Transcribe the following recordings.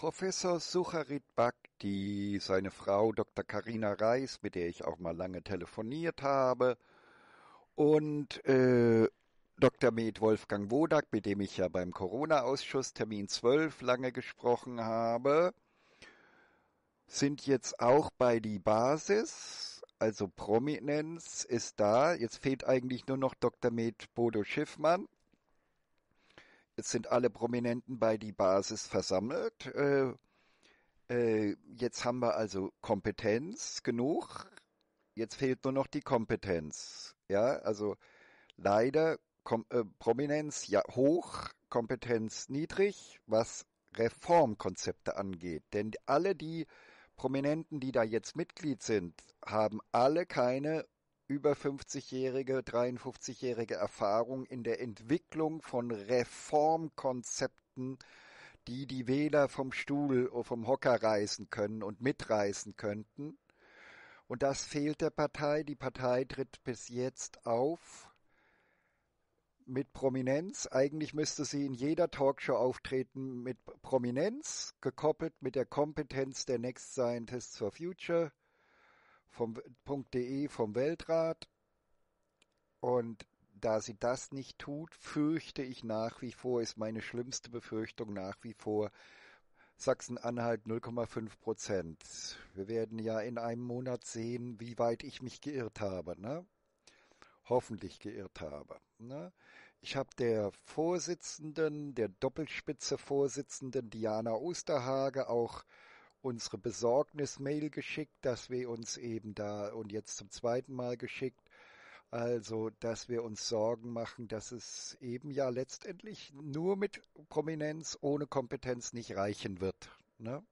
Professor Sucharit Bhakti, seine Frau Dr. Karina Reis, mit der ich auch mal lange telefoniert habe, und äh, Dr. Med Wolfgang Wodak, mit dem ich ja beim Corona-Ausschuss Termin 12 lange gesprochen habe, sind jetzt auch bei die Basis, also Prominenz ist da. Jetzt fehlt eigentlich nur noch Dr. Med Bodo Schiffmann sind alle Prominenten bei die Basis versammelt. Äh, äh, jetzt haben wir also Kompetenz genug. Jetzt fehlt nur noch die Kompetenz. Ja, also leider Kom äh, Prominenz ja hoch, Kompetenz niedrig, was Reformkonzepte angeht. Denn alle die Prominenten, die da jetzt Mitglied sind, haben alle keine über 50-jährige, 53-jährige Erfahrung in der Entwicklung von Reformkonzepten, die die Wähler vom Stuhl oder vom Hocker reißen können und mitreißen könnten. Und das fehlt der Partei. Die Partei tritt bis jetzt auf mit Prominenz. Eigentlich müsste sie in jeder Talkshow auftreten mit Prominenz, gekoppelt mit der Kompetenz der Next Scientists for Future vom, .de vom Weltrat. Und da sie das nicht tut, fürchte ich nach wie vor, ist meine schlimmste Befürchtung nach wie vor Sachsen-Anhalt 0,5 Prozent. Wir werden ja in einem Monat sehen, wie weit ich mich geirrt habe. Ne? hoffentlich geirrt habe. Ne? Ich habe der Vorsitzenden, der Doppelspitze Vorsitzenden Diana Osterhage auch unsere Besorgnis-Mail geschickt, dass wir uns eben da und jetzt zum zweiten Mal geschickt, also dass wir uns Sorgen machen, dass es eben ja letztendlich nur mit Prominenz ohne Kompetenz nicht reichen wird. Ne?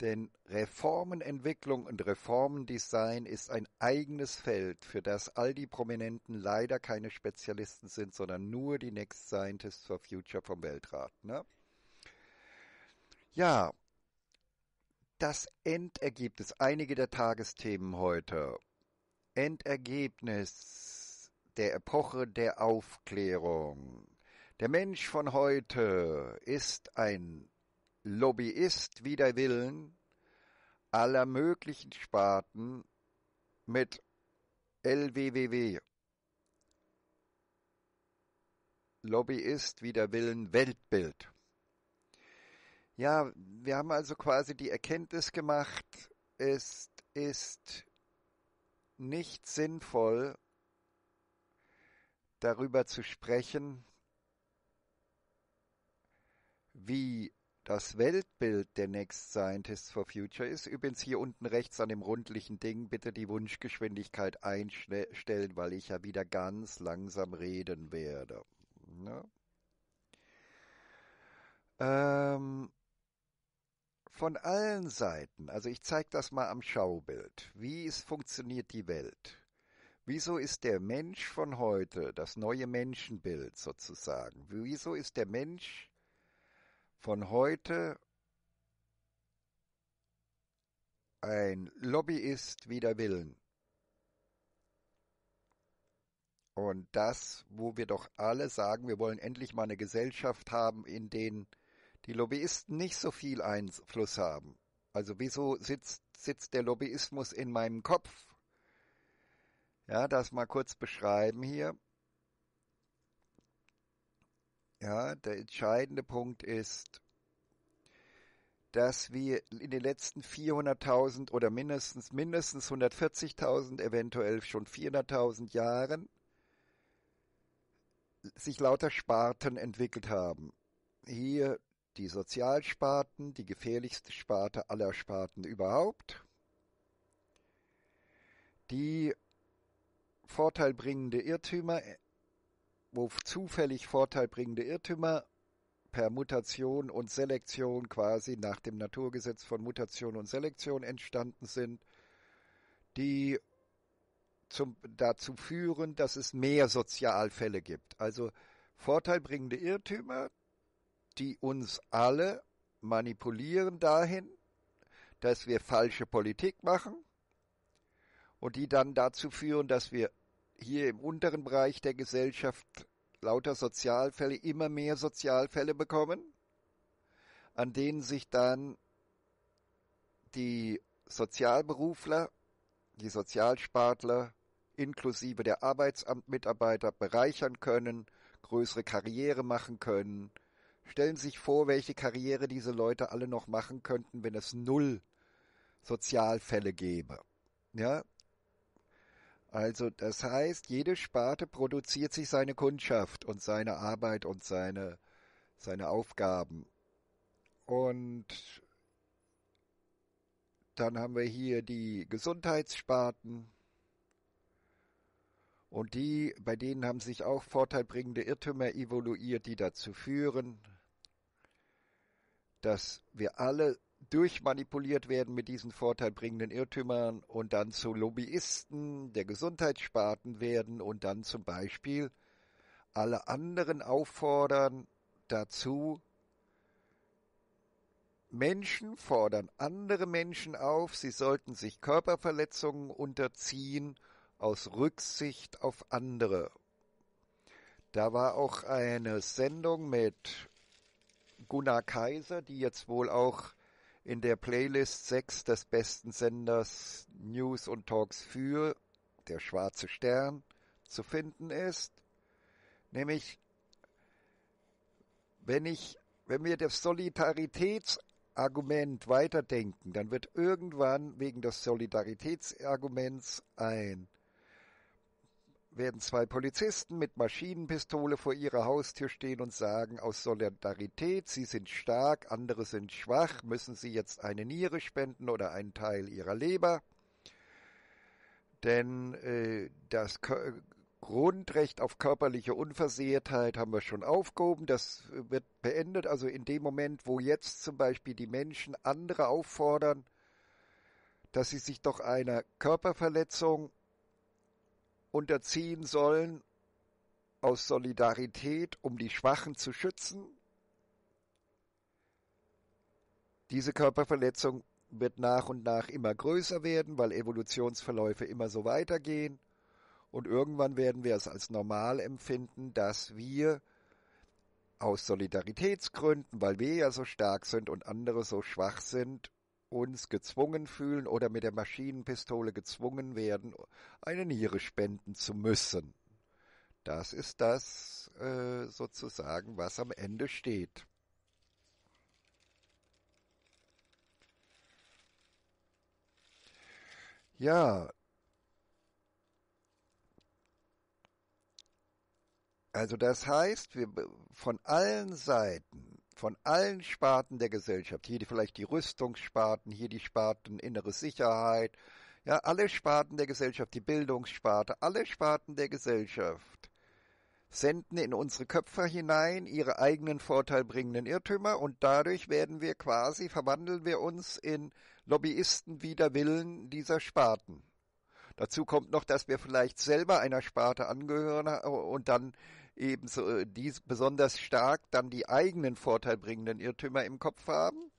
Denn Reformenentwicklung und Reformendesign ist ein eigenes Feld, für das all die Prominenten leider keine Spezialisten sind, sondern nur die Next Scientists for Future vom Weltrat. Ne? Ja, das Endergebnis, einige der Tagesthemen heute. Endergebnis der Epoche der Aufklärung. Der Mensch von heute ist ein Lobbyist wider Willen aller möglichen Sparten mit LWWW. Lobbyist wider Willen Weltbild. Ja, wir haben also quasi die Erkenntnis gemacht, es ist nicht sinnvoll, darüber zu sprechen, wie das Weltbild der Next Scientists for Future ist. Übrigens hier unten rechts an dem rundlichen Ding bitte die Wunschgeschwindigkeit einstellen, weil ich ja wieder ganz langsam reden werde. Ne? Ähm, von allen Seiten. Also ich zeige das mal am Schaubild. Wie es funktioniert die Welt? Wieso ist der Mensch von heute das neue Menschenbild sozusagen? Wieso ist der Mensch von heute ein Lobbyist wider Willen? Und das, wo wir doch alle sagen, wir wollen endlich mal eine Gesellschaft haben, in denen die Lobbyisten nicht so viel Einfluss haben. Also wieso sitzt, sitzt der Lobbyismus in meinem Kopf? Ja, das mal kurz beschreiben hier. Ja, der entscheidende Punkt ist, dass wir in den letzten 400.000 oder mindestens mindestens 140.000, eventuell schon 400.000 Jahren sich lauter Sparten entwickelt haben. Hier die Sozialsparten, die gefährlichste Sparte aller Sparten überhaupt, die vorteilbringende Irrtümer, äh, wo zufällig vorteilbringende Irrtümer per Mutation und Selektion quasi nach dem Naturgesetz von Mutation und Selektion entstanden sind, die zum, dazu führen, dass es mehr Sozialfälle gibt. Also vorteilbringende Irrtümer, die uns alle manipulieren dahin, dass wir falsche Politik machen und die dann dazu führen, dass wir hier im unteren Bereich der Gesellschaft lauter Sozialfälle, immer mehr Sozialfälle bekommen, an denen sich dann die Sozialberufler, die Sozialspartler inklusive der Arbeitsamtmitarbeiter bereichern können, größere Karriere machen können, Stellen Sie sich vor, welche Karriere diese Leute alle noch machen könnten, wenn es null Sozialfälle gäbe. Ja? Also, das heißt, jede Sparte produziert sich seine Kundschaft und seine Arbeit und seine, seine Aufgaben. Und dann haben wir hier die Gesundheitssparten. Und die, bei denen haben sich auch vorteilbringende Irrtümer evoluiert, die dazu führen, dass wir alle durchmanipuliert werden mit diesen vorteilbringenden Irrtümern und dann zu Lobbyisten der Gesundheitssparten werden und dann zum Beispiel alle anderen auffordern dazu, Menschen fordern andere Menschen auf, sie sollten sich Körperverletzungen unterziehen aus Rücksicht auf andere. Da war auch eine Sendung mit Gunnar Kaiser, die jetzt wohl auch in der Playlist 6 des besten Senders News und Talks für der schwarze Stern zu finden ist. Nämlich, wenn ich, wenn wir das Solidaritätsargument weiterdenken, dann wird irgendwann wegen des Solidaritätsarguments ein werden zwei Polizisten mit Maschinenpistole vor ihrer Haustür stehen und sagen aus Solidarität, sie sind stark, andere sind schwach, müssen sie jetzt eine Niere spenden oder einen Teil ihrer Leber. Denn äh, das K Grundrecht auf körperliche Unversehrtheit haben wir schon aufgehoben. Das wird beendet. Also in dem Moment, wo jetzt zum Beispiel die Menschen andere auffordern, dass sie sich doch einer Körperverletzung unterziehen sollen aus Solidarität, um die Schwachen zu schützen. Diese Körperverletzung wird nach und nach immer größer werden, weil Evolutionsverläufe immer so weitergehen. Und irgendwann werden wir es als normal empfinden, dass wir aus Solidaritätsgründen, weil wir ja so stark sind und andere so schwach sind, uns gezwungen fühlen oder mit der Maschinenpistole gezwungen werden, eine Niere spenden zu müssen. Das ist das äh, sozusagen, was am Ende steht. Ja, also das heißt, wir von allen Seiten von allen Sparten der Gesellschaft, hier die, vielleicht die Rüstungssparten, hier die Sparten innere Sicherheit, ja, alle Sparten der Gesellschaft, die Bildungssparte, alle Sparten der Gesellschaft senden in unsere Köpfe hinein ihre eigenen vorteilbringenden Irrtümer und dadurch werden wir quasi, verwandeln wir uns in Lobbyisten wider Willen dieser Sparten. Dazu kommt noch, dass wir vielleicht selber einer Sparte angehören äh, und dann ebenso äh, die besonders stark dann die eigenen vorteilbringenden Irrtümer im Kopf haben.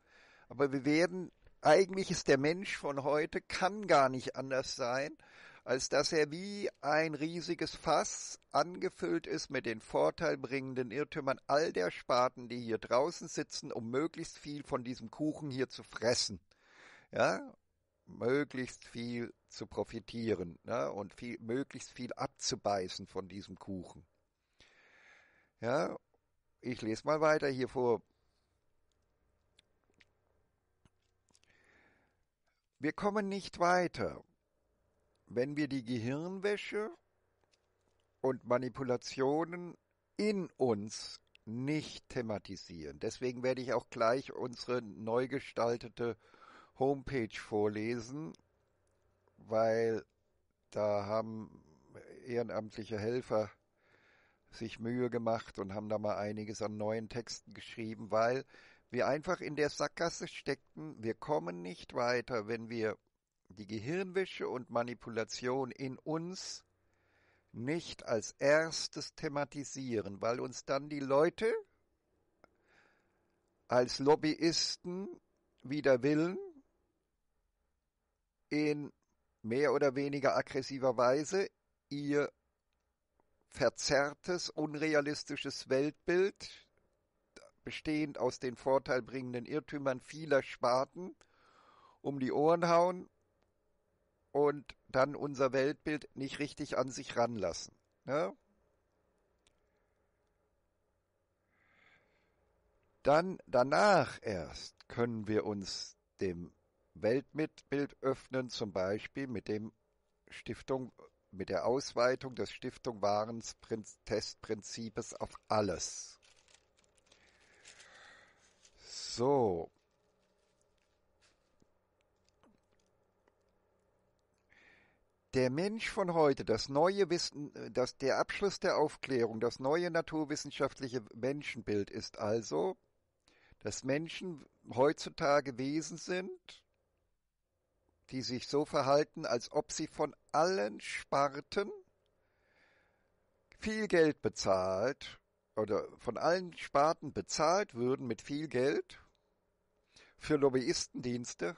Aber wir werden, eigentlich ist der Mensch von heute, kann gar nicht anders sein, als dass er wie ein riesiges Fass angefüllt ist mit den vorteilbringenden Irrtümern all der Spaten, die hier draußen sitzen, um möglichst viel von diesem Kuchen hier zu fressen. Ja, möglichst viel zu profitieren ne? und viel, möglichst viel abzubeißen von diesem Kuchen. Ja, ich lese mal weiter hier vor. Wir kommen nicht weiter, wenn wir die Gehirnwäsche und Manipulationen in uns nicht thematisieren. Deswegen werde ich auch gleich unsere neu gestaltete Homepage vorlesen, weil da haben ehrenamtliche Helfer sich Mühe gemacht und haben da mal einiges an neuen Texten geschrieben, weil wir einfach in der Sackgasse steckten. Wir kommen nicht weiter, wenn wir die Gehirnwäsche und Manipulation in uns nicht als erstes thematisieren, weil uns dann die Leute als Lobbyisten wider Willen in mehr oder weniger aggressiver Weise ihr verzerrtes, unrealistisches Weltbild, bestehend aus den vorteilbringenden Irrtümern vieler Sparten, um die Ohren hauen und dann unser Weltbild nicht richtig an sich ranlassen. Ne? Dann danach erst können wir uns dem Weltmitbild öffnen, zum Beispiel mit dem Stiftung mit der Ausweitung des stiftung warentest Testprinzips auf alles. So. Der Mensch von heute, das neue Wissen, das, der Abschluss der Aufklärung, das neue naturwissenschaftliche Menschenbild ist also, dass Menschen heutzutage Wesen sind, die sich so verhalten, als ob sie von allen Sparten viel Geld bezahlt oder von allen Sparten bezahlt würden mit viel Geld für Lobbyistendienste.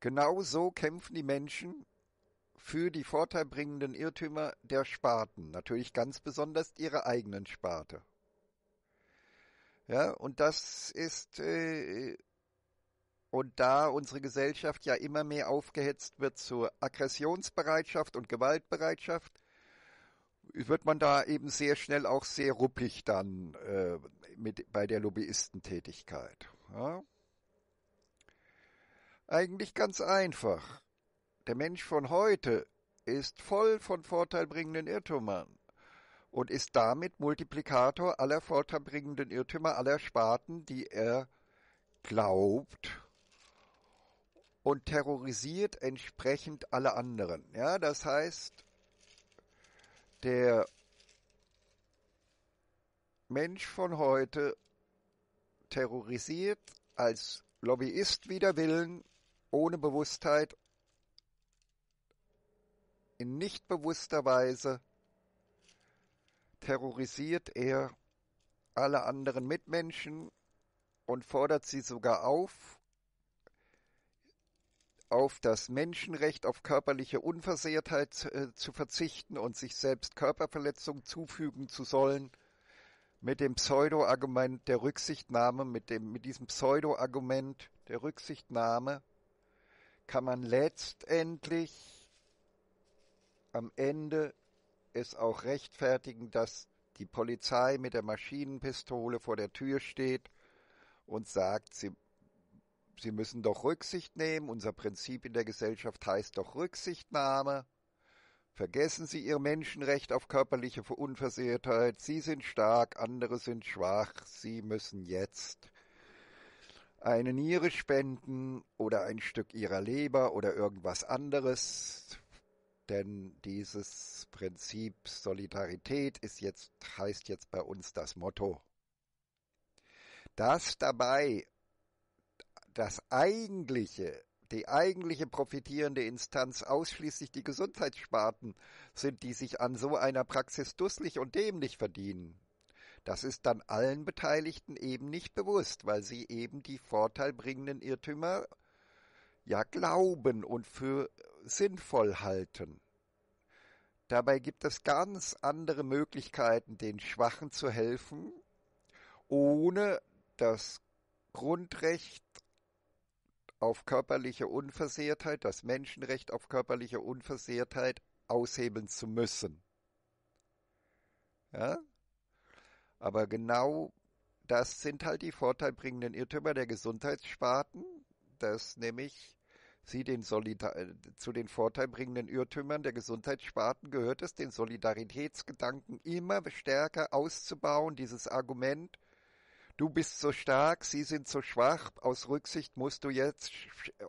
Genau so kämpfen die Menschen für die vorteilbringenden Irrtümer der Sparten, natürlich ganz besonders ihre eigenen Sparte. Ja, und das ist äh, und da unsere Gesellschaft ja immer mehr aufgehetzt wird zur Aggressionsbereitschaft und Gewaltbereitschaft, wird man da eben sehr schnell auch sehr ruppig dann äh, mit, bei der Lobbyistentätigkeit. Ja? Eigentlich ganz einfach. Der Mensch von heute ist voll von vorteilbringenden Irrtümern und ist damit Multiplikator aller vorteilbringenden Irrtümer aller Sparten, die er glaubt, und terrorisiert entsprechend alle anderen. Ja, das heißt, der Mensch von heute terrorisiert als Lobbyist wider Willen, ohne Bewusstheit, in nicht bewusster Weise terrorisiert er alle anderen Mitmenschen und fordert sie sogar auf, auf das Menschenrecht auf körperliche Unversehrtheit äh, zu verzichten und sich selbst Körperverletzungen zufügen zu sollen, mit dem Pseudo-Argument der Rücksichtnahme, mit dem, mit diesem Pseudo-Argument der Rücksichtnahme kann man letztendlich am Ende es auch rechtfertigen, dass die Polizei mit der Maschinenpistole vor der Tür steht und sagt, sie Sie müssen doch Rücksicht nehmen, unser Prinzip in der Gesellschaft heißt doch Rücksichtnahme. Vergessen Sie Ihr Menschenrecht auf körperliche Unversehrtheit. Sie sind stark, andere sind schwach. Sie müssen jetzt eine Niere spenden oder ein Stück Ihrer Leber oder irgendwas anderes. Denn dieses Prinzip Solidarität ist jetzt, heißt jetzt bei uns das Motto. Dass dabei das eigentliche, die eigentliche profitierende Instanz ausschließlich die Gesundheitssparten sind, die sich an so einer Praxis dusselig und dämlich verdienen. Das ist dann allen Beteiligten eben nicht bewusst, weil sie eben die vorteilbringenden Irrtümer ja glauben und für sinnvoll halten. Dabei gibt es ganz andere Möglichkeiten, den Schwachen zu helfen, ohne das Grundrecht auf körperliche Unversehrtheit, das Menschenrecht auf körperliche Unversehrtheit aushebeln zu müssen. Ja? Aber genau das sind halt die vorteilbringenden Irrtümer der Gesundheitssparten, dass nämlich sie den Solidar äh, zu den vorteilbringenden Irrtümern der Gesundheitssparten gehört es, den Solidaritätsgedanken immer stärker auszubauen, dieses Argument, du bist so stark, sie sind so schwach, aus Rücksicht musst du jetzt äh,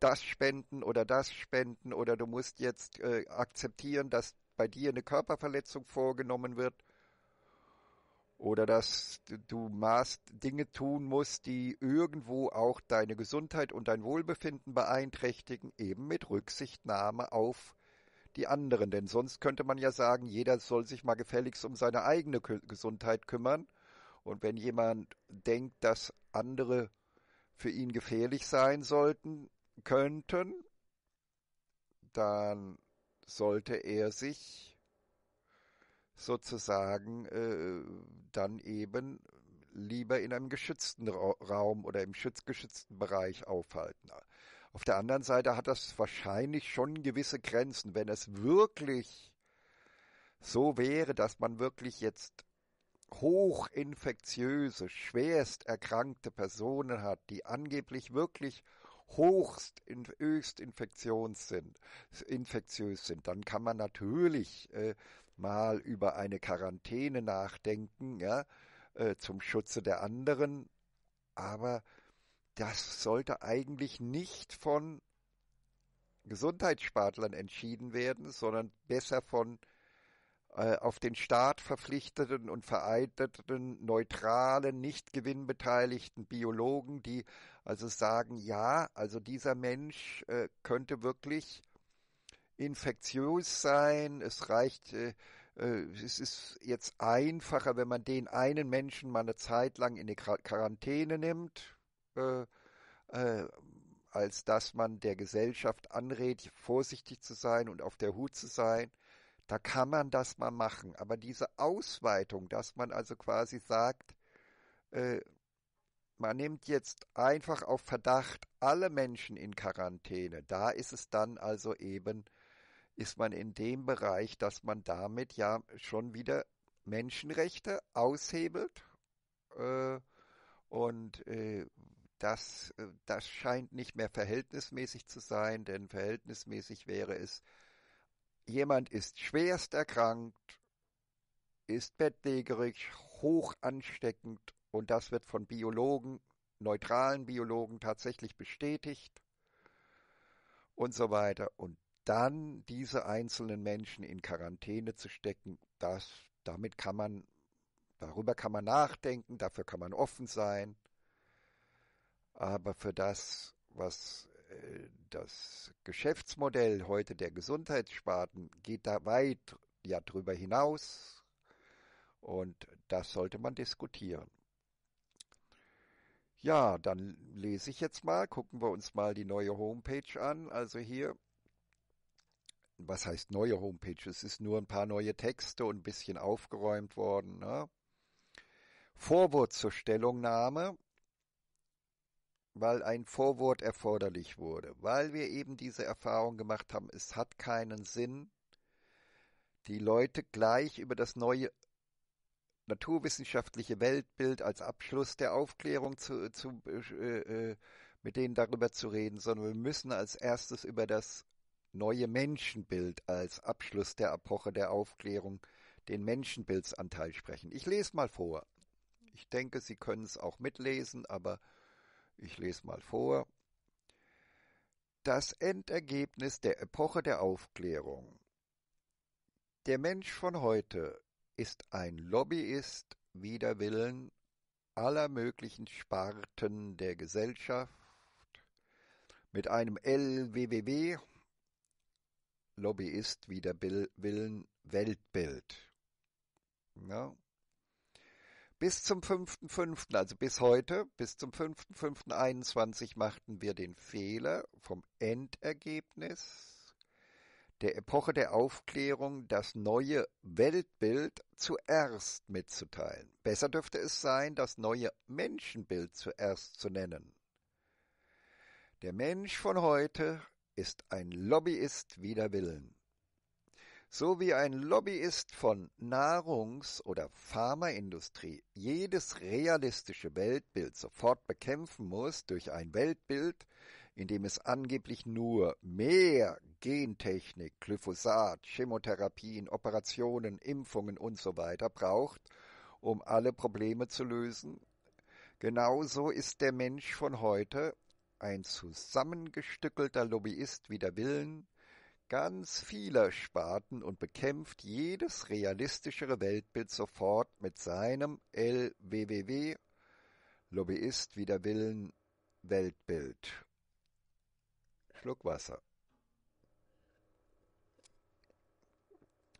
das spenden oder das spenden oder du musst jetzt äh, akzeptieren, dass bei dir eine Körperverletzung vorgenommen wird oder dass du maßt Dinge tun musst, die irgendwo auch deine Gesundheit und dein Wohlbefinden beeinträchtigen, eben mit Rücksichtnahme auf die anderen. Denn sonst könnte man ja sagen, jeder soll sich mal gefälligst um seine eigene Gesundheit kümmern und wenn jemand denkt, dass andere für ihn gefährlich sein sollten, könnten, dann sollte er sich sozusagen äh, dann eben lieber in einem geschützten Raum oder im schützgeschützten Bereich aufhalten. Auf der anderen Seite hat das wahrscheinlich schon gewisse Grenzen. Wenn es wirklich so wäre, dass man wirklich jetzt hochinfektiöse, schwerst erkrankte Personen hat, die angeblich wirklich hochst in, höchst infektions sind, infektiös sind, dann kann man natürlich äh, mal über eine Quarantäne nachdenken, ja, äh, zum Schutze der anderen, aber das sollte eigentlich nicht von Gesundheitsspartlern entschieden werden, sondern besser von äh, auf den Staat verpflichteten und vereinten neutralen, nicht gewinnbeteiligten Biologen, die also sagen, ja, also dieser Mensch äh, könnte wirklich infektiös sein, es reicht, äh, äh es ist jetzt einfacher, wenn man den einen Menschen mal eine Zeit lang in die Quarantäne nimmt, äh, als dass man der Gesellschaft anrät, vorsichtig zu sein und auf der Hut zu sein. Da kann man das mal machen. Aber diese Ausweitung, dass man also quasi sagt, äh, man nimmt jetzt einfach auf Verdacht alle Menschen in Quarantäne, da ist es dann also eben, ist man in dem Bereich, dass man damit ja schon wieder Menschenrechte aushebelt. Äh, und äh, das, äh, das scheint nicht mehr verhältnismäßig zu sein, denn verhältnismäßig wäre es, jemand ist schwerst erkrankt, ist bettlägerig, hoch ansteckend und das wird von Biologen, neutralen Biologen tatsächlich bestätigt und so weiter. Und dann diese einzelnen Menschen in Quarantäne zu stecken, das, damit kann man, darüber kann man nachdenken, dafür kann man offen sein. Aber für das, was das Geschäftsmodell heute der Gesundheitssparten geht da weit ja drüber hinaus und das sollte man diskutieren. Ja, dann lese ich jetzt mal, gucken wir uns mal die neue Homepage an. Also hier, was heißt neue Homepage? Es ist nur ein paar neue Texte und ein bisschen aufgeräumt worden. Ne? Vorwort zur Stellungnahme weil ein Vorwort erforderlich wurde, weil wir eben diese Erfahrung gemacht haben, es hat keinen Sinn, die Leute gleich über das neue naturwissenschaftliche Weltbild als Abschluss der Aufklärung zu, zu äh, äh, mit denen darüber zu reden, sondern wir müssen als erstes über das neue Menschenbild als Abschluss der Epoche der Aufklärung den Menschenbildsanteil sprechen. Ich lese mal vor. Ich denke, Sie können es auch mitlesen, aber ich lese mal vor. Das Endergebnis der Epoche der Aufklärung. Der Mensch von heute ist ein Lobbyist wider Willen aller möglichen Sparten der Gesellschaft mit einem LWWW Lobbyist wider Willen Weltbild. Ja. Bis zum 5.5., also bis heute, bis zum 5.5.21 machten wir den Fehler vom Endergebnis der Epoche der Aufklärung das neue Weltbild zuerst mitzuteilen. Besser dürfte es sein, das neue Menschenbild zuerst zu nennen. Der Mensch von heute ist ein Lobbyist wider Willen. So wie ein Lobbyist von Nahrungs- oder Pharmaindustrie jedes realistische Weltbild sofort bekämpfen muss durch ein Weltbild, in dem es angeblich nur mehr Gentechnik, Glyphosat, Chemotherapien, Operationen, Impfungen usw. So braucht, um alle Probleme zu lösen, genauso ist der Mensch von heute ein zusammengestückelter Lobbyist wider Willen ganz vieler Sparten und bekämpft jedes realistischere Weltbild sofort mit seinem LWWW Lobbyist wider Willen Weltbild. Schluck Wasser.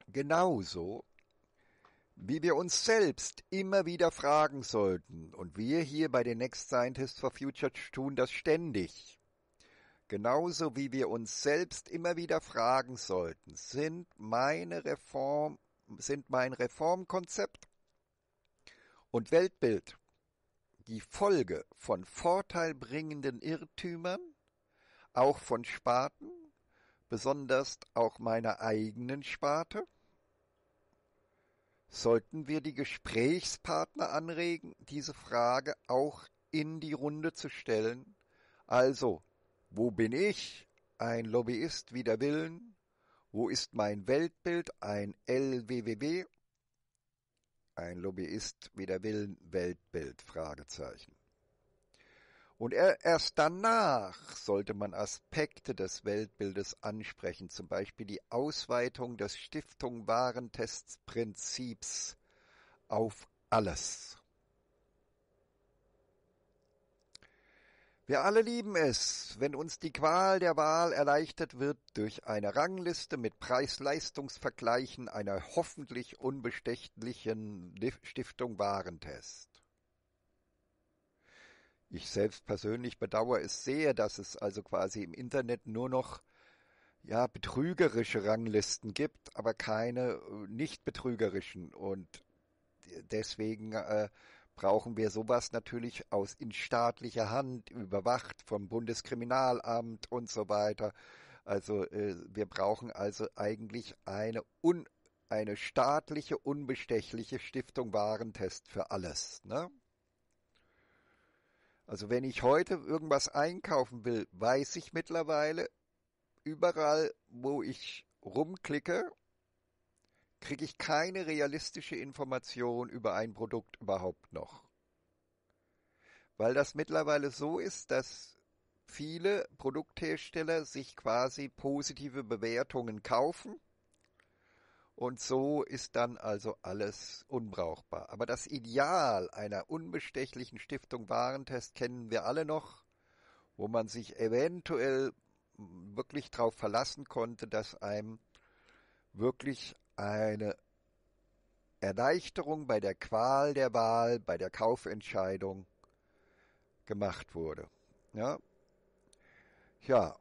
Genauso wie wir uns selbst immer wieder fragen sollten, und wir hier bei den Next Scientists for Future tun das ständig, Genauso wie wir uns selbst immer wieder fragen sollten, sind meine Reform, sind mein Reformkonzept und Weltbild die Folge von vorteilbringenden Irrtümern, auch von Sparten, besonders auch meiner eigenen Sparte? Sollten wir die Gesprächspartner anregen, diese Frage auch in die Runde zu stellen? Also, wo bin ich? Ein Lobbyist wider Willen? Wo ist mein Weltbild? Ein LWWW? Ein Lobbyist wider Willen Weltbild? Fragezeichen. Und erst danach sollte man Aspekte des Weltbildes ansprechen, zum Beispiel die Ausweitung des Stiftung Warentests Prinzips auf alles. Wir alle lieben es, wenn uns die Qual der Wahl erleichtert wird durch eine Rangliste mit Preis-Leistungs-Vergleichen einer hoffentlich unbestechlichen Stiftung Warentest. Ich selbst persönlich bedauere es sehr, dass es also quasi im Internet nur noch ja, betrügerische Ranglisten gibt, aber keine äh, nicht betrügerischen und deswegen äh, brauchen wir sowas natürlich aus in staatlicher Hand, überwacht vom Bundeskriminalamt und so weiter. Also äh, wir brauchen also eigentlich eine, un, eine staatliche, unbestechliche Stiftung Warentest für alles. Ne? Also wenn ich heute irgendwas einkaufen will, weiß ich mittlerweile überall, wo ich rumklicke kriege ich keine realistische Information über ein Produkt überhaupt noch. Weil das mittlerweile so ist, dass viele Produkthersteller sich quasi positive Bewertungen kaufen und so ist dann also alles unbrauchbar. Aber das Ideal einer unbestechlichen Stiftung Warentest kennen wir alle noch, wo man sich eventuell wirklich darauf verlassen konnte, dass einem wirklich eine Erleichterung bei der Qual der Wahl, bei der Kaufentscheidung gemacht wurde. Ja, ja.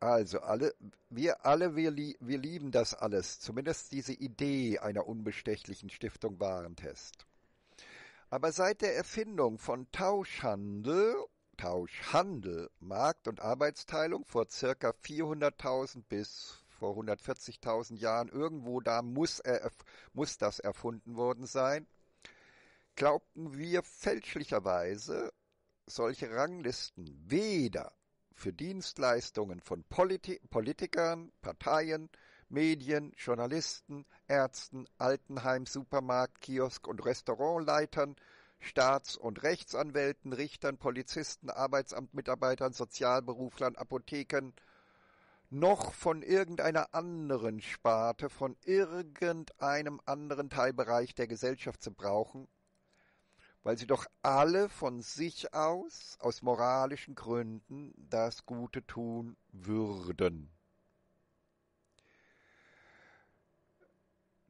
also alle, wir alle, wir, wir lieben das alles, zumindest diese Idee einer unbestechlichen Stiftung Warentest. Aber seit der Erfindung von Tauschhandel, Tauschhandel, Markt- und Arbeitsteilung vor circa 400.000 bis vor 140.000 Jahren. Irgendwo da muss, er, muss das erfunden worden sein. Glaubten wir fälschlicherweise, solche Ranglisten weder für Dienstleistungen von Politi Politikern, Parteien, Medien, Journalisten, Ärzten, Altenheim, Supermarkt, Kiosk und Restaurantleitern, Staats- und Rechtsanwälten, Richtern, Polizisten, Arbeitsamtmitarbeitern, Sozialberuflern, Apothekern, noch von irgendeiner anderen Sparte, von irgendeinem anderen Teilbereich der Gesellschaft zu brauchen, weil sie doch alle von sich aus, aus moralischen Gründen, das Gute tun würden.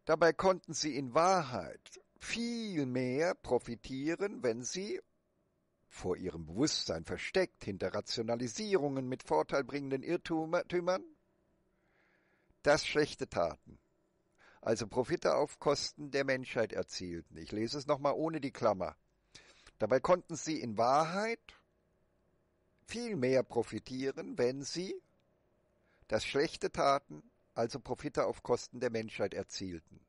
Dabei konnten sie in Wahrheit viel mehr profitieren, wenn sie vor ihrem Bewusstsein versteckt, hinter Rationalisierungen mit vorteilbringenden Irrtümern? Dass schlechte Taten. Also Profite auf Kosten der Menschheit erzielten. Ich lese es nochmal ohne die Klammer. Dabei konnten sie in Wahrheit viel mehr profitieren, wenn sie das schlechte taten, also Profite auf Kosten der Menschheit erzielten.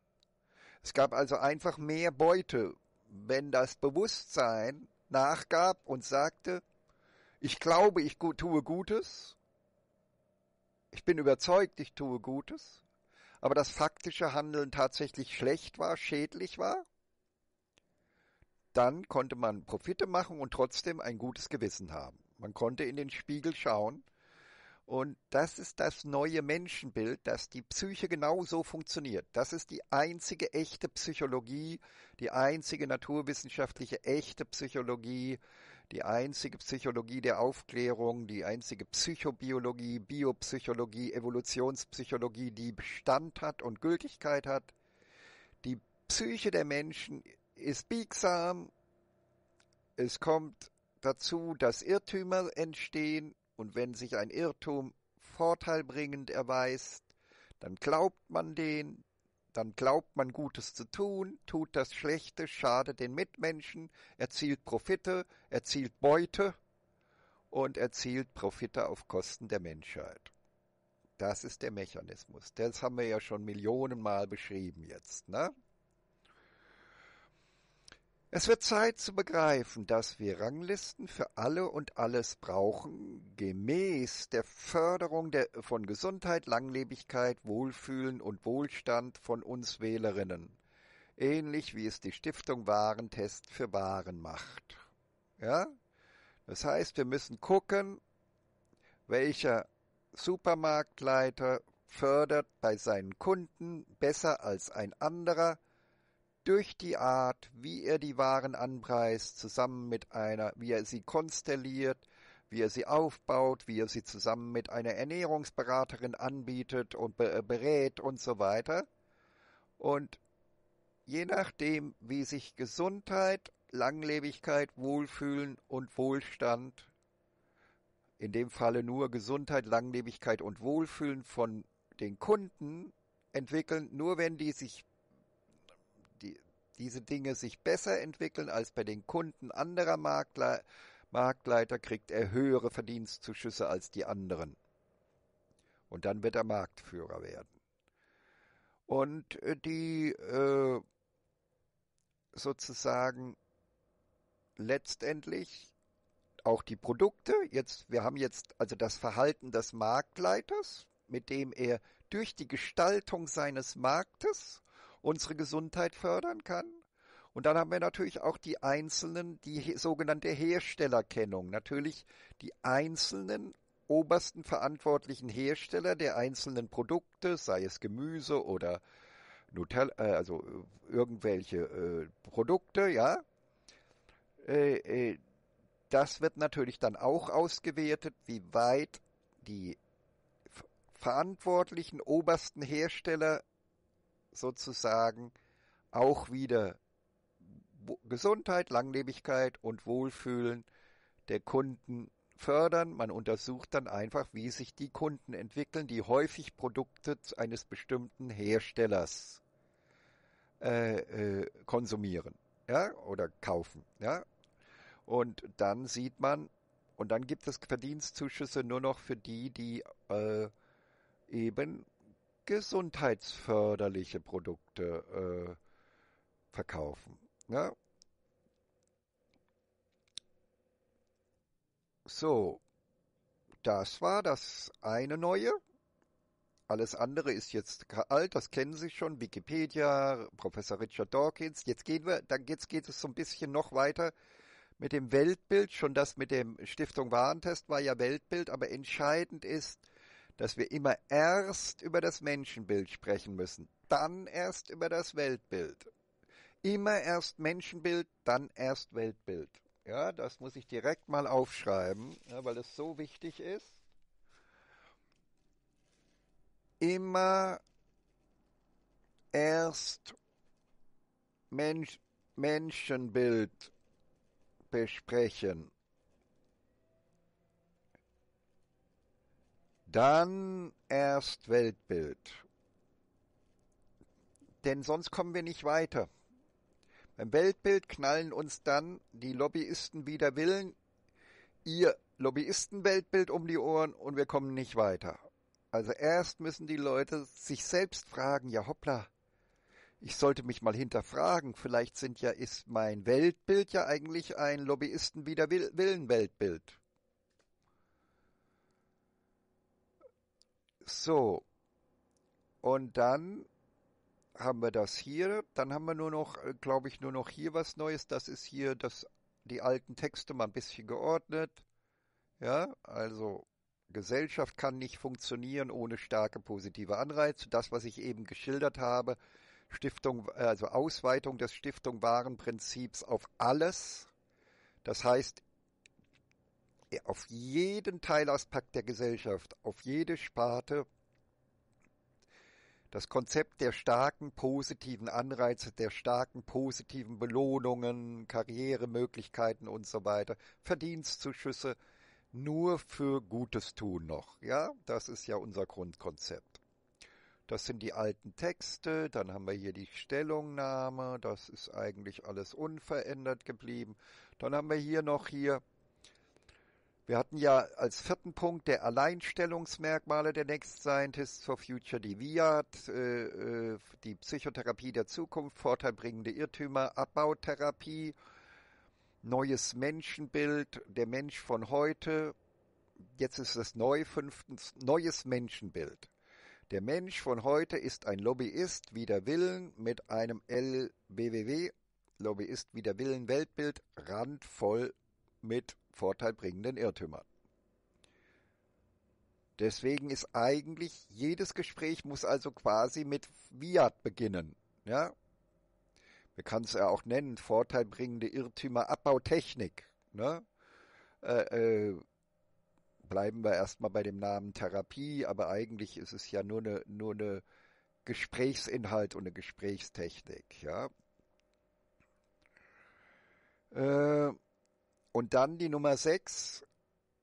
Es gab also einfach mehr Beute, wenn das Bewusstsein nachgab und sagte, ich glaube, ich tue Gutes, ich bin überzeugt, ich tue Gutes, aber das faktische Handeln tatsächlich schlecht war, schädlich war, dann konnte man Profite machen und trotzdem ein gutes Gewissen haben. Man konnte in den Spiegel schauen und das ist das neue Menschenbild, dass die Psyche genauso funktioniert. Das ist die einzige echte Psychologie, die einzige naturwissenschaftliche echte Psychologie, die einzige Psychologie der Aufklärung, die einzige Psychobiologie, Biopsychologie, Evolutionspsychologie, die Bestand hat und Gültigkeit hat. Die Psyche der Menschen ist biegsam. Es kommt dazu, dass Irrtümer entstehen und wenn sich ein Irrtum vorteilbringend erweist, dann glaubt man den, dann glaubt man Gutes zu tun, tut das Schlechte, schadet den Mitmenschen, erzielt Profite, erzielt Beute und erzielt Profite auf Kosten der Menschheit. Das ist der Mechanismus. Das haben wir ja schon Millionenmal beschrieben jetzt. Ne? Es wird Zeit zu begreifen, dass wir Ranglisten für alle und alles brauchen, gemäß der Förderung der, von Gesundheit, Langlebigkeit, Wohlfühlen und Wohlstand von uns Wählerinnen, ähnlich wie es die Stiftung Warentest für Waren macht. Ja? Das heißt, wir müssen gucken, welcher Supermarktleiter fördert bei seinen Kunden besser als ein anderer durch die Art, wie er die Waren anpreist, zusammen mit einer, wie er sie konstelliert, wie er sie aufbaut, wie er sie zusammen mit einer Ernährungsberaterin anbietet und äh, berät und so weiter. Und je nachdem, wie sich Gesundheit, Langlebigkeit, Wohlfühlen und Wohlstand, in dem Falle nur Gesundheit, Langlebigkeit und Wohlfühlen von den Kunden entwickeln, nur wenn die sich diese Dinge sich besser entwickeln als bei den Kunden anderer Makler, Marktleiter, kriegt er höhere Verdienstzuschüsse als die anderen. Und dann wird er Marktführer werden. Und äh, die äh, sozusagen letztendlich auch die Produkte. Jetzt, wir haben jetzt also das Verhalten des Marktleiters, mit dem er durch die Gestaltung seines Marktes unsere Gesundheit fördern kann. Und dann haben wir natürlich auch die einzelnen, die sogenannte Herstellerkennung. Natürlich die einzelnen obersten verantwortlichen Hersteller der einzelnen Produkte, sei es Gemüse oder Nutella, äh, also äh, irgendwelche äh, Produkte, ja. Äh, äh, das wird natürlich dann auch ausgewertet, wie weit die verantwortlichen obersten Hersteller sozusagen auch wieder Gesundheit, Langlebigkeit und Wohlfühlen der Kunden fördern. Man untersucht dann einfach, wie sich die Kunden entwickeln, die häufig Produkte eines bestimmten Herstellers äh, äh, konsumieren ja, oder kaufen. Ja. Und dann sieht man, und dann gibt es Verdienstzuschüsse nur noch für die, die äh, eben gesundheitsförderliche Produkte äh, verkaufen. Ne? So, das war das eine Neue. Alles andere ist jetzt alt, das kennen Sie schon. Wikipedia, Professor Richard Dawkins. Jetzt gehen wir, dann jetzt geht es so ein bisschen noch weiter mit dem Weltbild. Schon das mit dem Stiftung Warentest war ja Weltbild, aber entscheidend ist, dass wir immer erst über das Menschenbild sprechen müssen, dann erst über das Weltbild. Immer erst Menschenbild, dann erst Weltbild. Ja, das muss ich direkt mal aufschreiben, ja, weil es so wichtig ist. Immer erst Mensch, Menschenbild besprechen, Dann erst Weltbild. Denn sonst kommen wir nicht weiter. Beim Weltbild knallen uns dann die Lobbyisten wider Willen ihr Lobbyistenweltbild um die Ohren und wir kommen nicht weiter. Also erst müssen die Leute sich selbst fragen, ja hoppla, ich sollte mich mal hinterfragen, vielleicht sind ja, ist mein Weltbild ja eigentlich ein Lobbyisten wider Willen Weltbild. So. Und dann haben wir das hier. Dann haben wir nur noch, äh, glaube ich, nur noch hier was Neues. Das ist hier das, die alten Texte mal ein bisschen geordnet. Ja, also Gesellschaft kann nicht funktionieren ohne starke positive Anreize. Das, was ich eben geschildert habe, Stiftung, also Ausweitung des Stiftung Warenprinzips auf alles. Das heißt, auf jeden Teilaspekt der Gesellschaft, auf jede Sparte das Konzept der starken positiven Anreize, der starken positiven Belohnungen, Karrieremöglichkeiten und so weiter, Verdienstzuschüsse nur für Gutes tun noch. Ja, das ist ja unser Grundkonzept. Das sind die alten Texte, dann haben wir hier die Stellungnahme, das ist eigentlich alles unverändert geblieben. Dann haben wir hier noch hier wir hatten ja als vierten Punkt der Alleinstellungsmerkmale der Next Scientists for Future, die VIAD, äh, äh, die Psychotherapie der Zukunft, vorteilbringende Irrtümer, Abbautherapie, neues Menschenbild, der Mensch von heute. Jetzt ist das neu, fünftens, neues Menschenbild. Der Mensch von heute ist ein Lobbyist wider Willen mit einem LWWW, Lobbyist wider Willen Weltbild, randvoll mit vorteilbringenden Irrtümern. Deswegen ist eigentlich jedes Gespräch muss also quasi mit Fiat beginnen. Ja? Wir können es ja auch nennen, vorteilbringende Irrtümer Abbautechnik. Ne? Äh, äh, bleiben wir erstmal bei dem Namen Therapie, aber eigentlich ist es ja nur eine, nur eine Gesprächsinhalt und eine Gesprächstechnik. Ja? Äh, und dann die Nummer 6,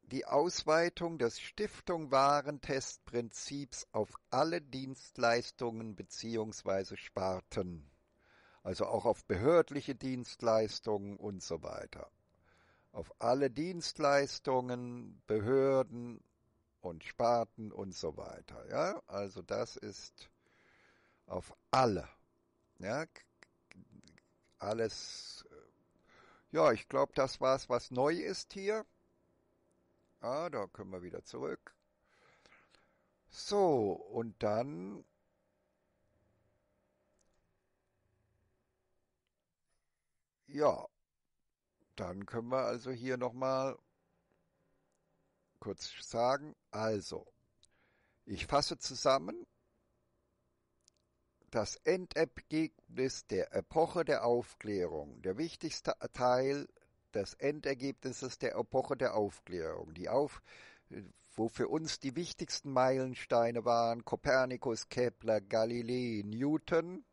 die Ausweitung des stiftung Warentestprinzips auf alle Dienstleistungen bzw. Sparten. Also auch auf behördliche Dienstleistungen und so weiter. Auf alle Dienstleistungen, Behörden und Sparten und so weiter. Ja, also das ist auf alle. Ja, alles ja, ich glaube, das war's, was neu ist hier. Ah, da können wir wieder zurück. So, und dann Ja, dann können wir also hier nochmal kurz sagen. Also, ich fasse zusammen das Endergebnis der Epoche der Aufklärung, der wichtigste Teil des Endergebnisses der Epoche der Aufklärung, die auf, wo für uns die wichtigsten Meilensteine waren Kopernikus, Kepler, Galilei, Newton,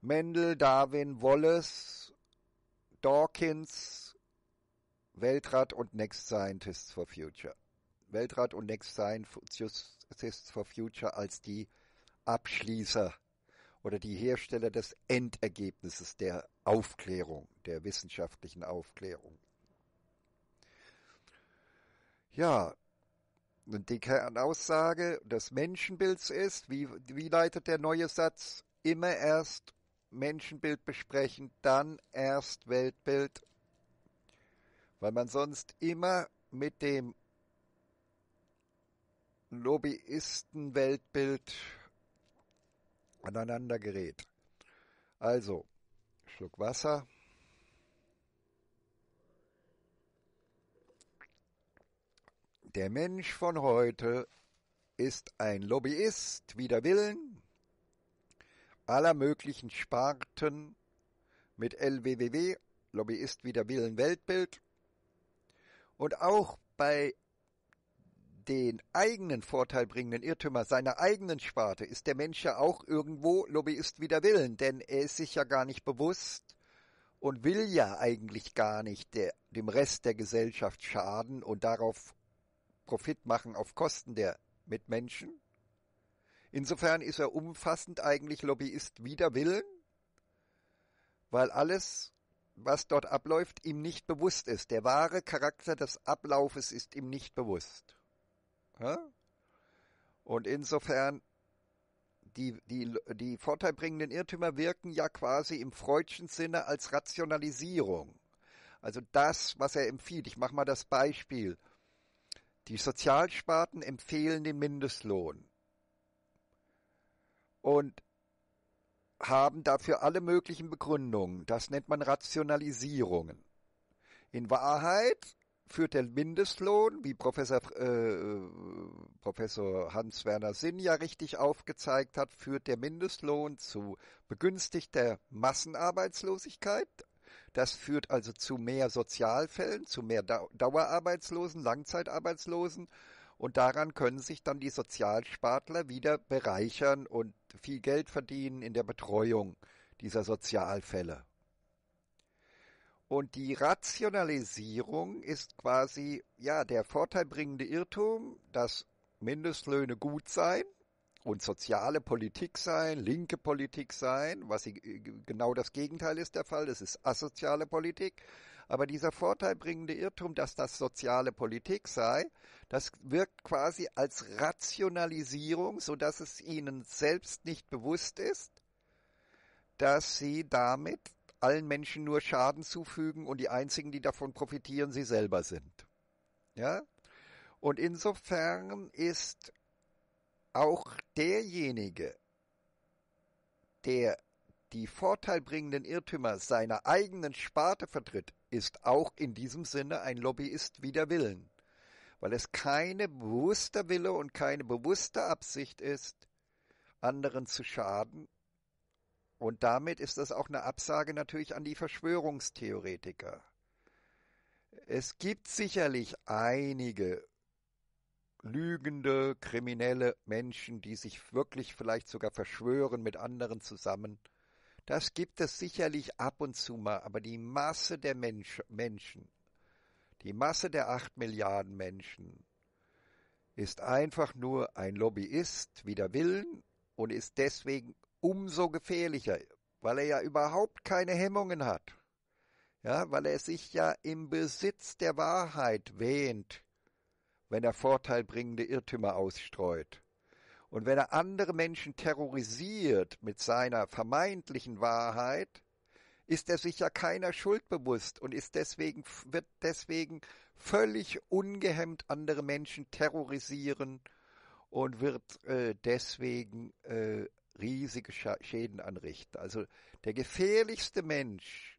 Mendel, Darwin, Wallace, Dawkins, Weltrat und Next Scientists for Future. Weltrat und Next Scientists for Future als die Abschließer oder die Hersteller des Endergebnisses der Aufklärung, der wissenschaftlichen Aufklärung. Ja, und die Kernaussage des Menschenbilds ist, wie, wie leitet der neue Satz? Immer erst Menschenbild besprechen, dann erst Weltbild, weil man sonst immer mit dem lobbyisten Lobbyistenweltbild aneinander gerät. Also, Schluck Wasser. Der Mensch von heute ist ein Lobbyist wider Willen aller möglichen Sparten mit LWWW, Lobbyist wider Willen Weltbild. Und auch bei den eigenen Vorteil bringenden Irrtümer seiner eigenen Sparte ist der Mensch ja auch irgendwo Lobbyist wider Willen, denn er ist sich ja gar nicht bewusst und will ja eigentlich gar nicht der, dem Rest der Gesellschaft schaden und darauf Profit machen auf Kosten der Mitmenschen. Insofern ist er umfassend eigentlich Lobbyist wider Willen, weil alles, was dort abläuft, ihm nicht bewusst ist. Der wahre Charakter des Ablaufes ist ihm nicht bewusst. Und insofern, die, die, die vorteilbringenden Irrtümer wirken ja quasi im freudschen Sinne als Rationalisierung. Also das, was er empfiehlt. Ich mache mal das Beispiel. Die Sozialsparten empfehlen den Mindestlohn und haben dafür alle möglichen Begründungen. Das nennt man Rationalisierungen. In Wahrheit führt der Mindestlohn, wie Professor, äh, äh, Professor Hans-Werner Sinn ja richtig aufgezeigt hat, führt der Mindestlohn zu begünstigter Massenarbeitslosigkeit. Das führt also zu mehr Sozialfällen, zu mehr Dauerarbeitslosen, Langzeitarbeitslosen. Und daran können sich dann die Sozialspartler wieder bereichern und viel Geld verdienen in der Betreuung dieser Sozialfälle. Und die Rationalisierung ist quasi, ja, der vorteilbringende Irrtum, dass Mindestlöhne gut sein und soziale Politik sein, linke Politik sein, was sie, äh, genau das Gegenteil ist der Fall, das ist asoziale Politik. Aber dieser vorteilbringende Irrtum, dass das soziale Politik sei, das wirkt quasi als Rationalisierung, so dass es ihnen selbst nicht bewusst ist, dass sie damit allen Menschen nur Schaden zufügen und die einzigen, die davon profitieren, sie selber sind. Ja? Und insofern ist auch derjenige, der die vorteilbringenden Irrtümer seiner eigenen Sparte vertritt, ist auch in diesem Sinne ein Lobbyist wider Willen, weil es keine bewusster Wille und keine bewusste Absicht ist, anderen zu schaden, und damit ist das auch eine Absage natürlich an die Verschwörungstheoretiker. Es gibt sicherlich einige lügende, kriminelle Menschen, die sich wirklich vielleicht sogar verschwören mit anderen zusammen. Das gibt es sicherlich ab und zu mal, aber die Masse der Mensch, Menschen, die Masse der acht Milliarden Menschen ist einfach nur ein Lobbyist wider Willen und ist deswegen umso gefährlicher, weil er ja überhaupt keine Hemmungen hat. Ja, weil er sich ja im Besitz der Wahrheit wähnt, wenn er vorteilbringende Irrtümer ausstreut. Und wenn er andere Menschen terrorisiert mit seiner vermeintlichen Wahrheit, ist er sich ja keiner Schuld bewusst und ist deswegen, wird deswegen völlig ungehemmt andere Menschen terrorisieren und wird äh, deswegen äh, riesige Schäden anrichten. Also der gefährlichste Mensch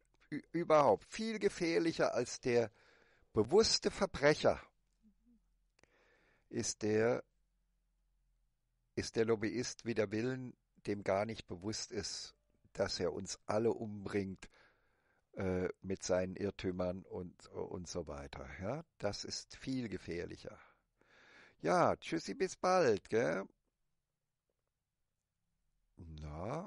überhaupt, viel gefährlicher als der bewusste Verbrecher, ist der, ist der Lobbyist wider Willen, dem gar nicht bewusst ist, dass er uns alle umbringt äh, mit seinen Irrtümern und, und so weiter. Ja, das ist viel gefährlicher. Ja, tschüssi, bis bald. Gell? Na